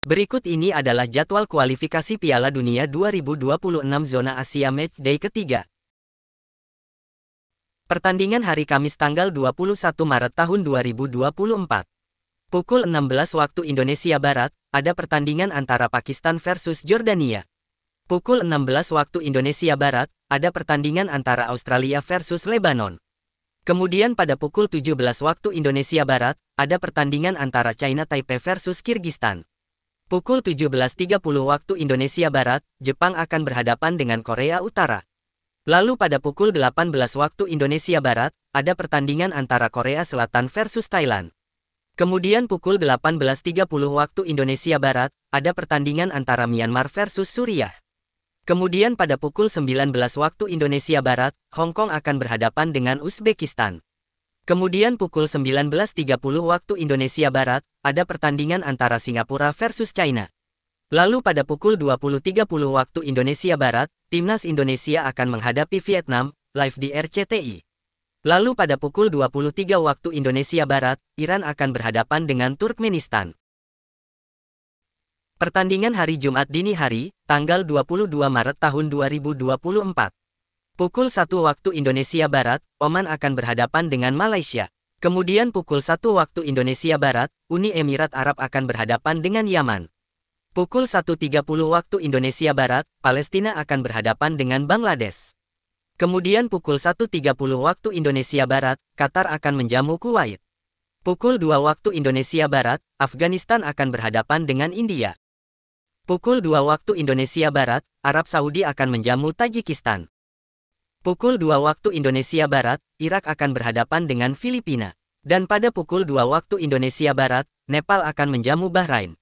Berikut ini adalah jadwal kualifikasi Piala Dunia 2026 zona Asia Match Day ketiga. Pertandingan hari Kamis tanggal 21 Maret tahun 2024. Pukul 16 waktu Indonesia Barat, ada pertandingan antara Pakistan versus Jordania. Pukul 16 waktu Indonesia Barat, ada pertandingan antara Australia versus Lebanon. Kemudian pada pukul 17 waktu Indonesia Barat, ada pertandingan antara China Taipei versus Kyrgyzstan. Pukul 17.30 waktu Indonesia Barat, Jepang akan berhadapan dengan Korea Utara. Lalu pada pukul 18 waktu Indonesia Barat, ada pertandingan antara Korea Selatan versus Thailand. Kemudian pukul 18.30 waktu Indonesia Barat, ada pertandingan antara Myanmar versus Suriah. Kemudian pada pukul 19 waktu Indonesia Barat, Hong Kong akan berhadapan dengan Uzbekistan. Kemudian pukul 19.30 waktu Indonesia Barat, ada pertandingan antara Singapura versus China. Lalu pada pukul 20.30 waktu Indonesia Barat, Timnas Indonesia akan menghadapi Vietnam, live di RCTI. Lalu pada pukul 23 waktu Indonesia Barat, Iran akan berhadapan dengan Turkmenistan. Pertandingan hari Jumat dini hari, tanggal 22 Maret tahun 2024. Pukul 1 waktu Indonesia Barat, Oman akan berhadapan dengan Malaysia. Kemudian pukul 1 waktu Indonesia Barat, Uni Emirat Arab akan berhadapan dengan Yaman. Pukul 1.30 waktu Indonesia Barat, Palestina akan berhadapan dengan Bangladesh. Kemudian pukul 1.30 waktu Indonesia Barat, Qatar akan menjamu Kuwait. Pukul 2 waktu Indonesia Barat, Afghanistan akan berhadapan dengan India. Pukul 2 waktu Indonesia Barat, Arab Saudi akan menjamu Tajikistan. Pukul 2 waktu Indonesia Barat, Irak akan berhadapan dengan Filipina. Dan pada pukul 2 waktu Indonesia Barat, Nepal akan menjamu Bahrain.